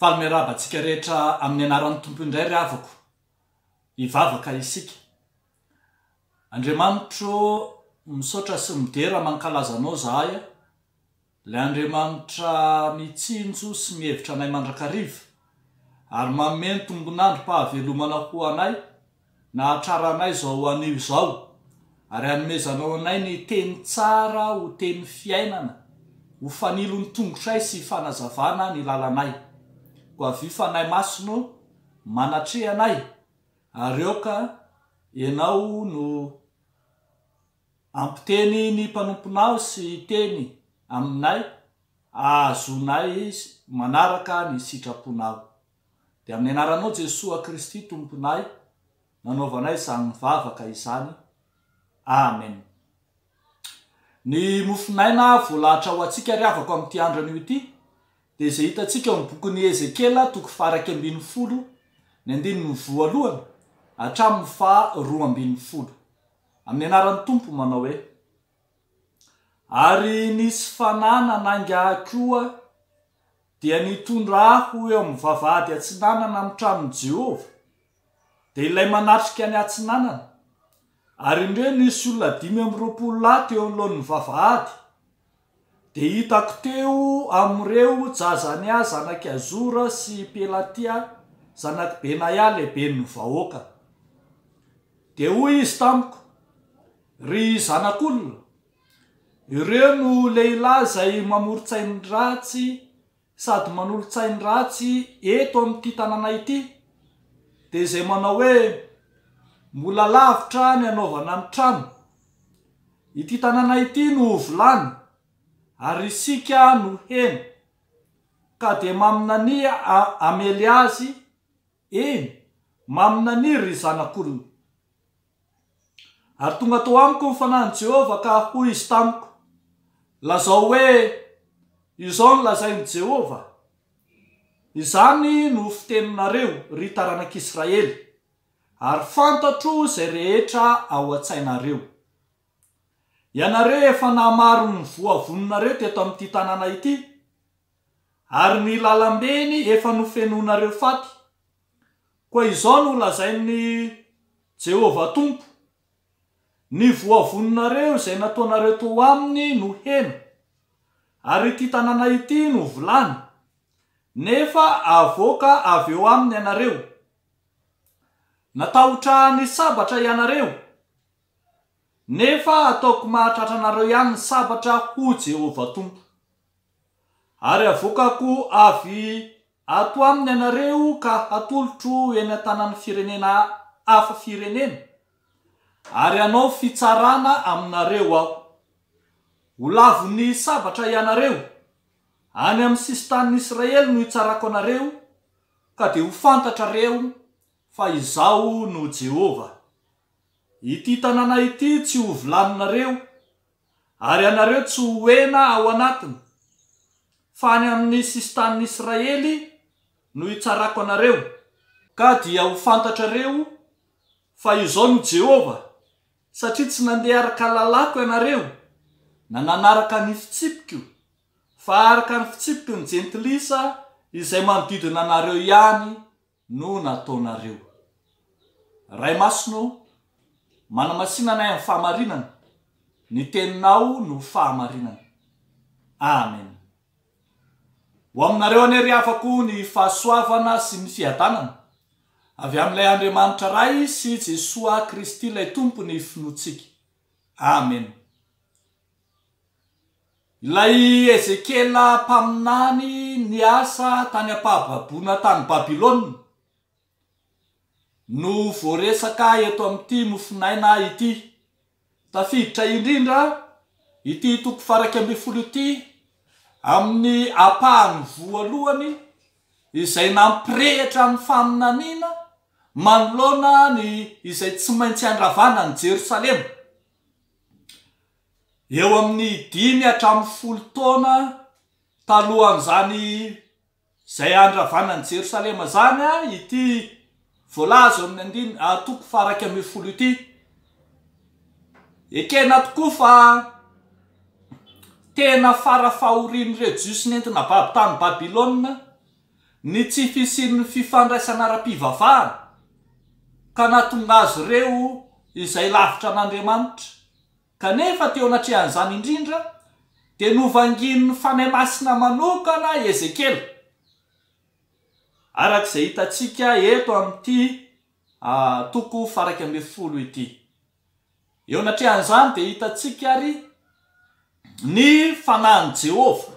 falmerabatsika rehetra amin'ny anaran'ny tompoindray ravako ivavaka isika andriamanitro misotra sy midera mankalazanao zahay a la andriamanitra mitsinjo sy mihevitra anay mandrakariv ary maomeno tombonandro mpahavelomana ho anay na atraraanay zao anio zao ary anomezanao anay ny teny tsara ho teny fiainana ho fanilony tongotray sy fanazavana ny ko avyfa nay masono manatrehanay areoka ianao no ampiteny ny mpanomponao sy teny aminay aazonay manaraka ny sitraponao de amin'ny anaranao jesosa kristy tomponay nanaovanay zany vavaka izany amen ny mofonaina voala atra ho atsika ry avako am'yty andro an'io ity de za hitatsika ony bokin'ny ezekela toko farakyamb' folo ny dnny voaaon atraminny fa roa ambn'n folo amin'ny anaran'ny tompo manao hoe ary nisy fanana nangakoa dia nitondra aho eo aminy vavahady atsinanana amiy tramin'ny jehova de ilay manatrika ny atsinanana ary indreo nisy olonadimy am raoo lat eonloanny vavahad de hitako teo am'ireo jazany ah zanaky azora sy pelatia zanaky benayah lehibe no vahoaka de hoy izy tamiko ry zanak'olona ireo no lehilahy zay mamorotsain'ny ratsy sady manolotsain'ny ratsy eto ami'nyity tanànay ity de izay manao hoe mbola lavitra ny anaovana any trano ity tanànay ity no vilany ary isika no heny ka de maminany amely azy iny maminany ry zanak'olony ary tonga atao amiko nyfanahyny jehova ka hoy izy tamiko lazao hoe izao ny lazainy jehovah izany no fiteninareo ry taranak'israely ary fantatro zay rehetra ao a-tsainareo ianareo efa namaro ny voavononareo teto ami'ty tanàna ity ary mylalambeny efa nofenonareo faty koa izao no lazainy jehovah tompo ny voavononareo izay natoanareo to aminy no heno ary ty tanàna ity no volana nefa avoaka avy eo aminy ianareo natahotrahany sabatra ianareo nefa ataoko mahatratra anareo ihany ny savatra ho jehovah tompo ary avokako avy ato aminy ianareo ka hatolotro eny an-tanany firenena afa firenena ary anao fitsarana aminareo aho ho lavony savatra ianareo any amin'ny sisy tanin'israely no hitsarako anareo ka di ho fantatrareo fa izao no jehovah ity tanàna ity tsy hovolaninareo ary anareo tsy ho ena ao anatiny fa ny amin'ny sisy tamin'n'israely no hitsarako anareo ka dia ho fantatrareo fa izao no jehovah satria tsy nandeha araka lalako ianareo nananaraka ny fitsipoko fa araka ny fitsipoky ny jentilisa izay manodidina anareo ihany no nataonareo manamasinanay ami'ny fahamarinana ny teninao no fahamarinana amen ho aminareo anery hafako ny fahasoavana sy ny fiatanana avy amin'ilay andriamanitra ray sy jesoa kristy ilay tompony finoatsika amen ilay ezekela mpaminany ny asa tany hampahababona tany babilôna no voaresaka eto ami''ity mofinaina ity tafiditra indrindra ity topovaraky amby folo ity amin'ny apahany voalohany izay nampirehytra amn'ny faminanina manoloana ny izay tsy maintsy andravana ny jerosalema eo amin'ny diny atramin'ny folo taona talohan'izany zay andravana any jerosalema zany a ity voalazo amin'ny adina atoko ah, faraky ame folo ity ekena tokoa fa tena farafahoriany ireo jisinyentina babi tanny babilôna ny tsifisin'ny fifandraisana ara-pivavahana ka natongazy ireo izay lavitra an'andriamanitra kanefa teo anatrehan'izany indrindra de novanginony fanay masina manokana ezekely arak'izay hitatsika eto am'ity ah, toko faraky ambe folo ity eo anatrehan'izany de hitatsika ary ny fanahny jehova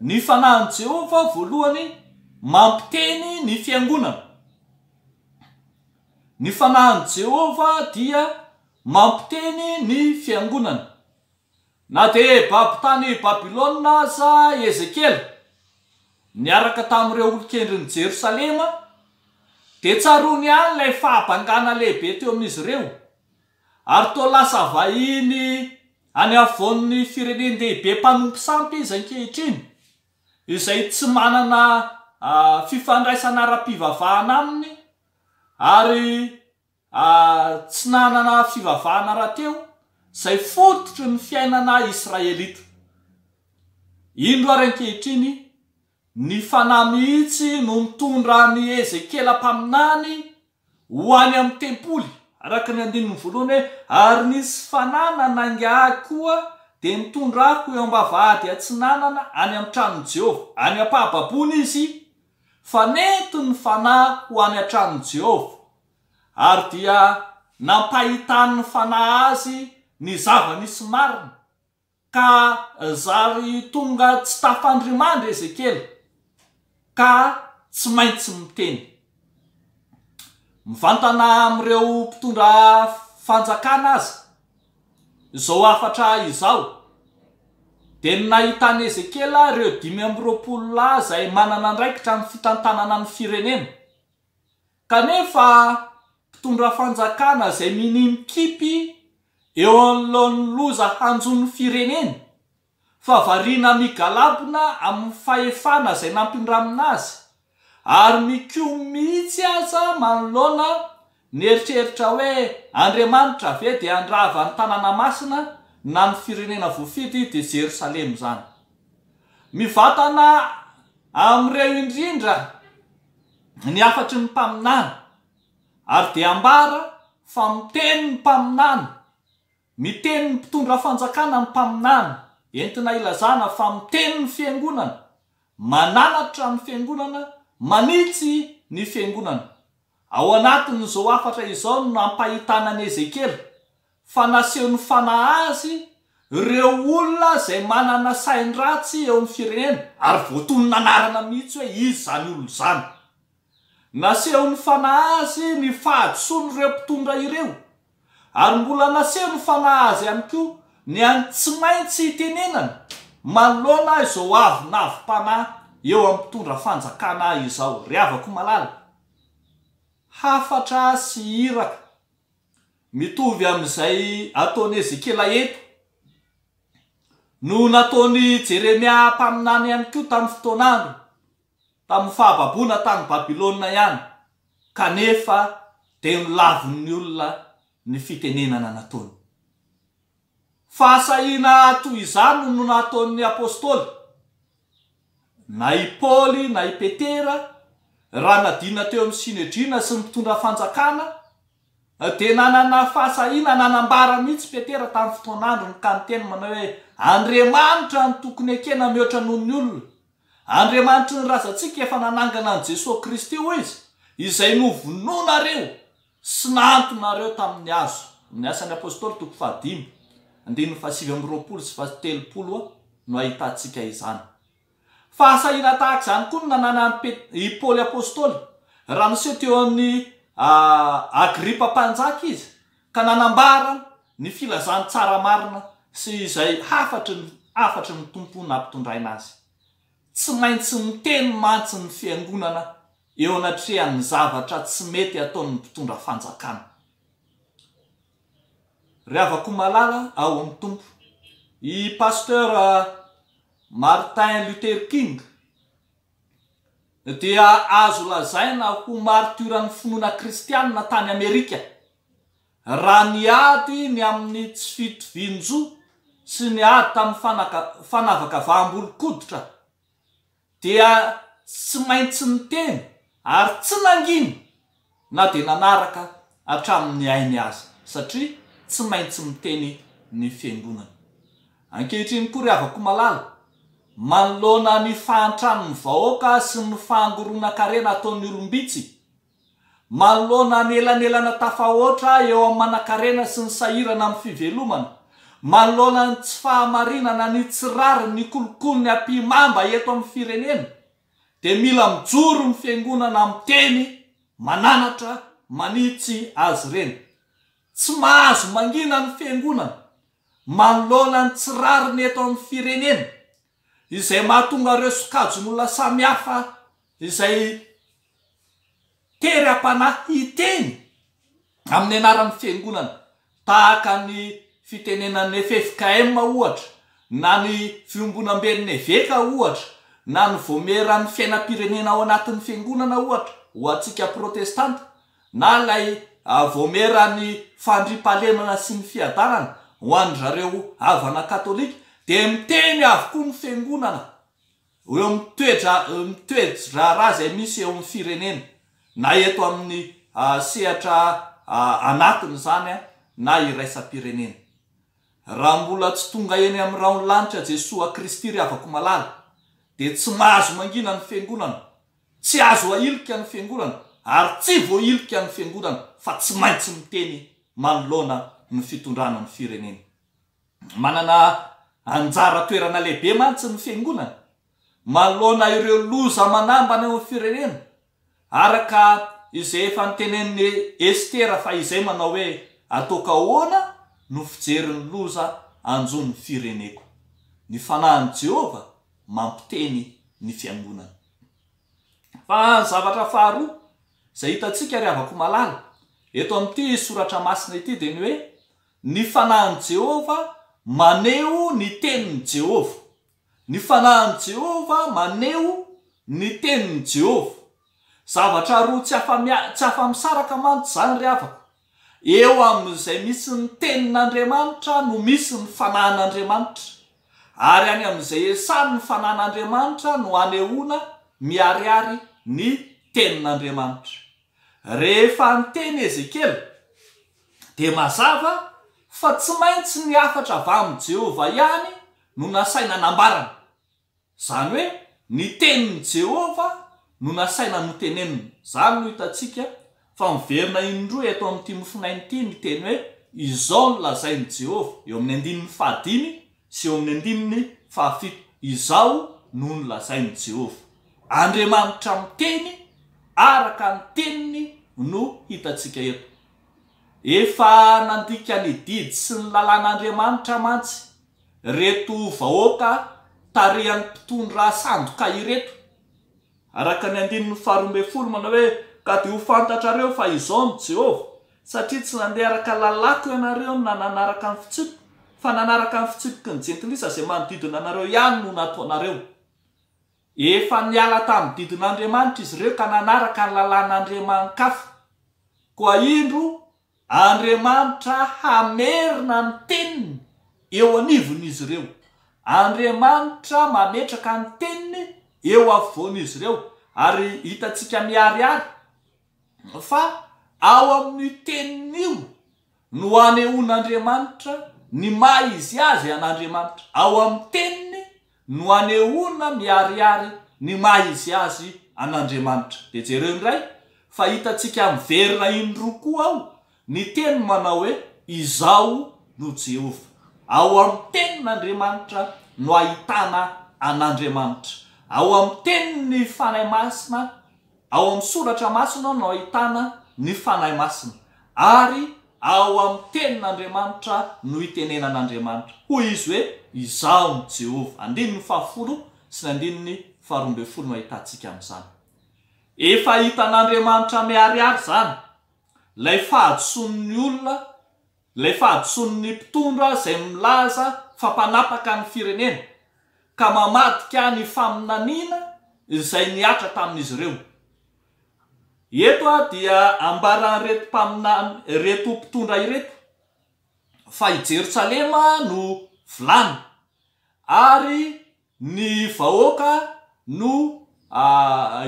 ny fanahany jehova voalohany mampiteny ny fiangonana ny fanahany jehova dia mampiteny ny fiangonana na de babitany babilôna aza ezekely nyaraka tamin'ireo olo kendriny jerosalema de tsaroany any lay fahabangana lehibe teo amin'izy ireo ary tolasa vahiny any avon'ny firenenlehibe mpanompo sampy izy ankehitriny i zay tsy manana fifandraisana ra-pivavahana aminy ary tsy nanana fivavahana rahateo zay fototry ny fiainana israelita ind ro ary ankehitriny ny fana mihitsy no mitondra any ezekela mpaminany ho any am'ny tempoly araky ny andin valohnyhoe ary nisy fana nanangah koa de mitondra ako eambavaady atsy nanana any amy tramon'ny jehova any ampahababony izy fa neto ny fanay ho any atranony jehova ary dia nampahitanyny fana azy ny zava misy marina ka zary tonga tsy tapandriamandry ezekela a tsy maintsy miteny mivantana am'ireo mpitondra fanjakana aza zao afatra izao de ny nahitany ezekela reo dimy am'roapolo lay zay manana ndraikihatranony fitantanana am'ny firenena kanefa mpitondra fanjakana zay minimy kipy eo amy lohan'ny loza hanjon'ny firenena fa varina migalabona amin'ny fahefana zay nampindramina azy ary miko mihitsy aza manoloana ny eritreritra hoe andriamanitra ave di andrava ny tanàna masina na my firenena voafidy de jerosalema zany mivatana am'ireo indrindra ny afatry ny mpaminana ary di ambara fa miteny ny mpaminana miteny ny mpitondra fanjakana ny mpaminana entina ilazana fa miteni ny fiangonana mananato tramin'ny fiangonana manitsy ny fiangonana ao anatiny zao afatra izao nonampahitanani ezekely fa naseho n'ny fana azy reo olona zay manana saindratsy eo amn'ny firenena ary voatonynanarana mihitsy hoe izy zany olono izany nasehon'ny fana azy ny fahasoany reo mpitondra ireo ary mbola naseho ny fana azy amy ko ny any tsy maintsy itenenana manloana izoo avynavy-panay eo amympitondra fanjakanay io zao ry avako malala hafatra sy iraka mitovy am'izay atony ezekela eto no nataony jeremia mpaminany ihany ko tamn'ny fotoan'andro tami'ny fahababona tany babilôna ihany kanefa de nylavi'ny olona ny fitenenana nataony fahsahina to izany nononahato amin'ny apôstôly na i paôly na i petera raha nadina teo amin'ny sinedrina sy ny mpitondra fanjakana de nanana fahasahiana nanambara mihitsy petera tamin'ny fotoan'andro ny kanytena mana hoe andriamanitra no tokony akena mihoatra nohonony olona andriamanitra ny razatsika efa nanangana any jesos kristy o izy izay novononareo sy nantonareo tamin'ny azo ami'ny asan'ny apôstôly tokoy faha fasraol sy fateopolo no ahitantsika izany fa hasahina tahaka izany koa ny nanana i paoly apôstôly raha misho teo amin'ny agripa mpanjaka izy ka nanambara ny filazany tsara marina sy izay afatr afatry ny tompo nahampitondraina azy tsy maintsy miteny mantsinyny fiangonana eo anatreha mizavatra tsy mety ataonyny mpitondra fanjakana re avakoho malala ao amn'ny tompo i pastera euh, martin lutherking dia azo lazaina homarturany finoana kristianina tany amerika raha ny ady ny amin'ny tsi fito vinjo sy ny ady tamin'ny fana- fanavakavaambolo-koditra dia sy maintsy ny teny ary tsy nanginy na de nanaraka atramin'ny ainy aza satria tsy maintsy miteny ny fiangonana ankehitriny kory avako malala manoloana ny fahantrano ny vahoaka sy ny fahangoroanankarena ataon'ny olombitsy manloana ny elanelana tafa oatra eo ami'ny manan-karena sy ny sahirana amin'ny fivelomana manoloana ny tsy fahamarinana ny tsirary ny kolokolo ny ampimamba eto amin'ny firenena de mila mijoro ny fiangonana miteny mananatra manitsy azy reny tsy mahazo mangina ny fangonana manolola ny tsirari ny eto amin'ny firenena izay mahatonga reo sokajon'olona samihafa izay tery ampanaky iteny amin'ny anaran'ny fangonana tahaka ny fitenenannefefkm ohatra na ny viombonambeninyveka ohatra na ny voamerany fiainampirenena ao anatin'ny fangonana ohatra ho atsiaka protestanta na lay vo merany fandripalenana sy ny fiadanana hoandrareo avana katôlika de miteny avokoa ny fingonana eo mtoedra mitoedraha ra zay misy eo my firenena na eto amin'ny sehatra anatiny zany a na iraisampirenena raha mbola tsy tonga eny ami'n rahaony lanitra jesoa kristy re avako malala de tsy mahazo mangina ny fangonana tsy azo ahilika ny fengonana ary tsy voa ilika ny fiangonana fa tsy maintsy miteny manolona ny fitondrana ny firenena manana anjara toerana lehibe mantsy ny fiangonana manolona ireo loza manambana o ny firenena araka izay efa nitenen'ny estera fa izay manao hoe atoka oana no fijerin'ny loza anjonny fireneko ny fanahany jehova mampiteny ny fiangonana fany zavatra faharoa zay hitatsika ry avako malala eto ami'ity soratra masina ity deny hoe ny fanahany jehova maneho ny teniny jehova ny fanahan' jehova maneo ny teniny jehova zavatra roa tsy afa-misaraka mantsy zany ry avako eo ami'izay misy ny tenin'andriamanitra no misy ny fanahan'andriamanitra ary any ami'izay esany ny fanan'andriamanitra no anehona miariary ny tenin'andriamanitra rehefa ny teny ezekely de mazava fa tsy maintsy ny afatra avy amin'y jehova ihany no nasaina nambarana zany hoe ny teniny jehova no nasaina motenenina zany no hitatsika fa miverina inyndro eto ami'nyty mifinainyty ny teny hoe izao no lazainy jehova eo amin'ny andinny fahadiny sy eo amin'ny andinny fahafito izao noho ny lazainy jehova andriamanitra miteny araka ny teniny no hitatsika eto efa nandika ny didy sy ny lalàn'andriamanitra mantsy reto vahoaka tarehan'ny mpitondra sandoka ireto araka ny andinyny faharombe folo mana hoe ka dy ho fantatrareo fa izao mi jehova satria tsy nandeha araka lalako ianareo na nanaraka ny fitsipo fa nanaraka ny fitsipoky ny jentilysa zay manodidina anareo ihany no nato anareo efa niala tamin'ny didin'andriamanitra izy reo ka nanaraka ny lalàn'andriamanikaafa koa imbo andriamanitra hamerina ny teniny eo anivon'izy ireo andriamanitra mametraka ny teniny eo av voanaizy ireo ary hitatsika miariary fa ao amin'ny tenin'io no anehon'andriamanitra ny ma izy azy an'andriamanitra ao amin'ny teniny no anehoina miariary ny maizy azy an'andriamanitra de jereo indray fa hitatsika miverina inyrokoa aho ny teny manao hoe izao no jehovah ao am'ny teni n'andriamanitra no ahitana an'andriamanitra ao amny teni ny fanay masina ao am'ny soratra masina no ahitana ny fanahy masina ary ao am'ny tenin'andriamanitra no itenena an'andriamanitra ho izy hoe izao ny jehova andinyny fahafolo sy ny andiny ny faharombe folo mahitantsika ami'izany efa hitan'andriamanitra miariary zany lay fahatoson'ny olona lay fahatoson''ny mpitondra zay milaza fa mpanapaka ny firenena ka mamadika ny faminanina izay niatra tamin'izy ireo eto a dia ambara ny reto mpaminany reto mpitondra ireto fa i jerosalema no vilany ary ny vahoaka no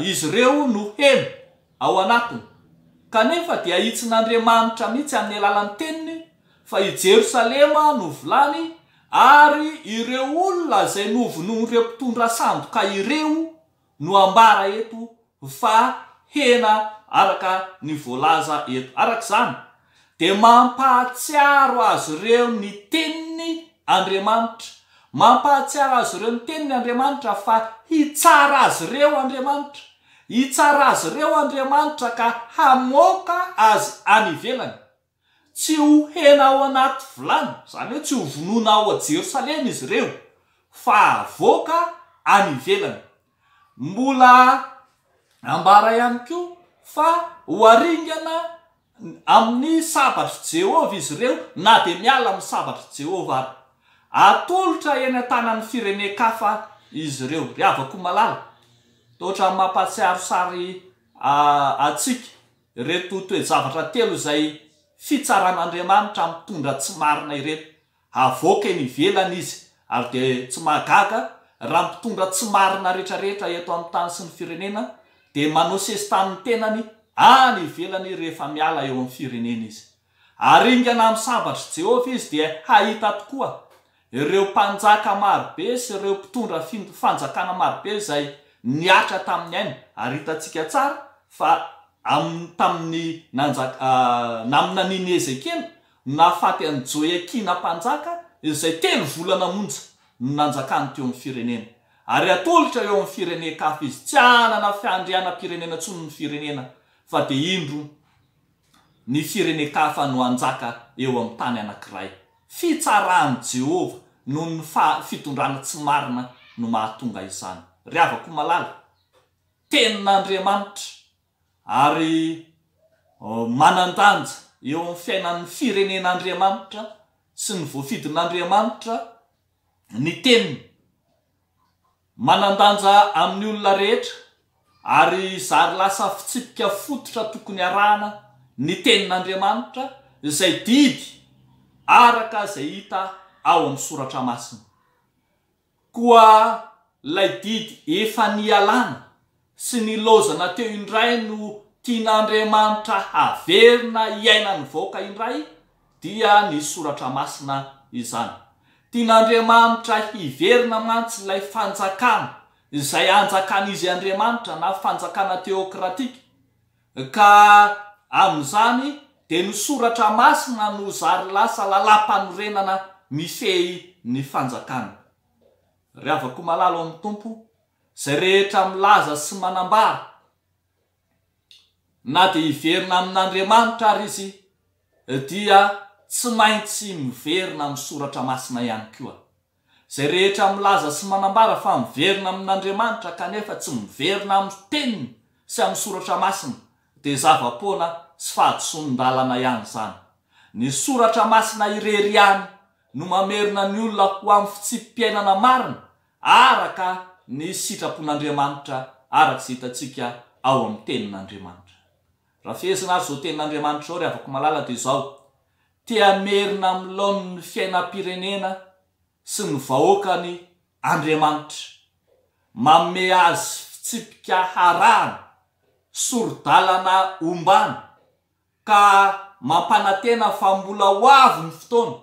izy ireo no hemy ao anatiny kanefa dia hitsin'andriamanitra mihitsy amin'ny alalan'ny teniny fa i jerosalema no vilany ary ireo olona zay novonon reo mpitondra sando ka ireo no ambara eto fa hena araka ny voalaza eto arak'izany de mampahatsiaro azy ireo ny teniny andriamanitra mampahatsiaro azy ireo ny teniny andriamanitra fa hitsara azy ireo andriamanitra hitsara azy ireo andriamanitra ka hamoka azy anivelany tsy ho hena ao anaty volana zany hoe tsy hovonona ao a jerosalema izy ireo fa avoaka any velany mbola ambara ihany ko fa hoaringana amin'ny savatra jehova izy ireo na de miala amny savatra jehova ay atolotra eny an-tanany firene kafa izy ireo ry avakoo malala tohatra mampasearosary atsika ah, reto toe zavatra telo zay fitsaran'andriamanitra mitondra tsy marina ireto avoka nyvelany izy ary de tsy magaga raha mitondra tsy marina retrarehetra eto amytany sy ny firenena de manosesy tamin'ny tenany any ivelany rehefa miala eo am'ny firenena izy aringana misavatry jehova izy dia hahita tokoa ireo mpanjaka marobe sy ireo mpitondra fi fanjakana marobe zay niatra taminy ainy ary itantsika tsara fa am taminy nanna ah, aminaniny ezy akeny naafaty any joekina mpanjaka i zay telo volana monja ny nanjakany teeo am'yfirenena ary atolotra eo am'ny firene kafa izy tsy anana fiandrianampirenena tsony ny firenena fa de indro ny firene kafa no anjaka eo ami'ny tany anankiray fitsaraany jehova noho ny fa- fitondrana tsy marina no mahatonga izany ry avako malala tenin'andriamanitra ary manandanja eo am'ny fiainan'ny firenenaandriamanitra sy ny voafidin'andriamanitra ny teniny manandanja amin'ny olona rehetra ary zary lasa fitsipika fototra tokony arana ny tenin'andriamanitra izay didy araka zay hita ao amin'ny soratra masina koa lay didy efa ny alàna sy ny lozana teo indray no tian'andriamanitra haverina hiainany vooaka indray dia ny soratra masina izany tian'andriamanitra hiverina mantsy lay fanjakana izay anjakan'izy andriamanitra na fanjakana teokratika ka ami'izany de ny soratra masina nyzary lasa lalampanorenana mifey ny fanjakana ry avako malalo ami'ny tompo zay rehetra milaza sy manambara na de hiverina amin'andriamanitra ary izy dia tsy maintsy miverina amy soratra masina ihany koa zay rehetra milaza sy manambara fa miverina amin'andriamanitra kanefa tsy miverina amy teniny sy amy soratra masina de zava-poana sy fahatosonon-dalana ihany zany ny soratra masina irery iany no mamerina ny olona ho amy fitsipipiainana marina araka ny sitrapon'andriamanitra arak' zy hitatsika ao am'ny tenin'andriamanitra raha fihezina azy zo tenin'andriamanitra zao re avaka malala de zao tiamerina amy laoniny fiainampirenena sy ny vahoakany andriamanitra maome azy tsipika harana sorodalana ombana ka mampanantena fa mbola ho avo ny fotoana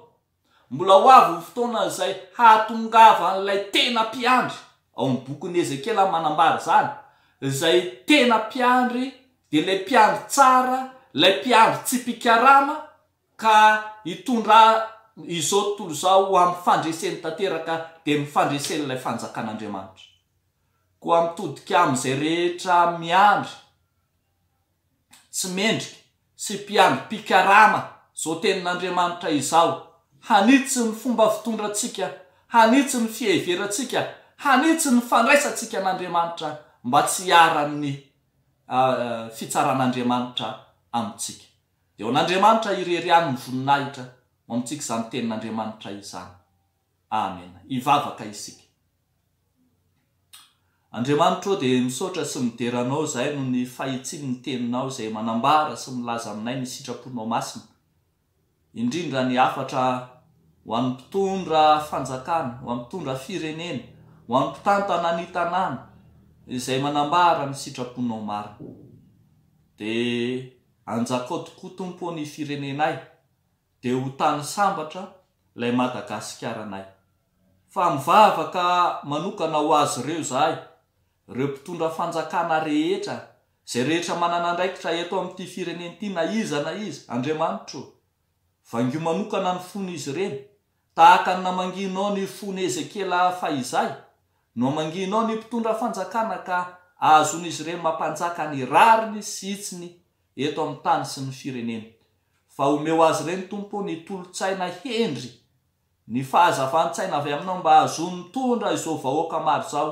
mbola o avy ny fotoana zay hahatongavanylay tena mpiandry ao mny bokyny ezekela a'y manambary zany zay tena mpiandry de lay mpiandry tsara lay mpiandry tsipikarama ka hitondra izao tontolo zao am'y fandreseny tanteraka de mifandreseny lay fanjakan'andriamanitra koa mitodika am' zay rehetra miandry tsy mendrik sy mpiandry mpikarana zao tenin'andriamanitra izao hanitsy ny fomba fitondra tsika hanitsy ny fiheveratsika hanitsy ny fandraisatsika n'andriamanitra mba tsy iara'ny ah, ah, fitsaran'andriamanitra amintsika n'andriamanitra ireryany ny voninahitra moamitsika zany tenin'andriamanitra izany amen ivavaka isika andriamanitra eo di misaoatra sy mideranao zay noho ny fahitsiny ny teninao zay manambara sy milaza aminay ny sitraponao masina indrindra ny afatra ho anmpitondra fanjakana ho anmpitondra firenena ho anmpitantana ny tanàna izay manambara ny sitraponao mariny d atoo tomponyfireneay hty sabatr lay adgaiarny mivavaka manokana ho azy ireo zahay reo mpitondra fanjakana rehetra zay rehetra manana ndraikitra eto am'ty firenen ity na izana iza draanitro vangio manokana ny fony izy ireny tahaka n namanginao ny fony ezekela fa izay noamanginao ny mpitondra fanjakana ka azon'izy reny mampanjaka ny rariny sitsiny eto am'ny tany sy ny firenena fa homeo azy ireny tompo ny tolontsaina hendry ny fahazavan--tsaina avy aminao mba azony tondra izao vahoaka maro zao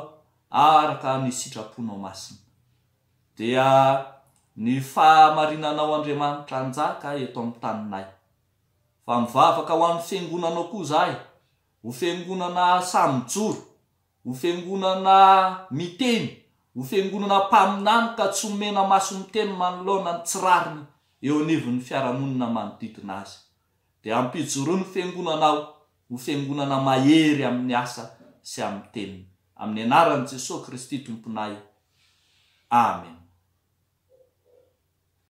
araka ny sitraponao masina dia ny fahamarinanao andriamanitra anjaka eto ami'ny taninay fa mivavaka ho amn'ny fiangonanao koa zay ho fangonana samojoro ho fengonana miteny ho fangonana mpaminany ka tsy omena masomyteny manoloona ny tsirariny eo anivy 'ny fiarahamonina manodidina azy di ampijoroa ny fingonana ao ho fengonana mahery amin'ny asa sy amin'ny tenina amin'ny anaran' jesosy kristy tomponay amen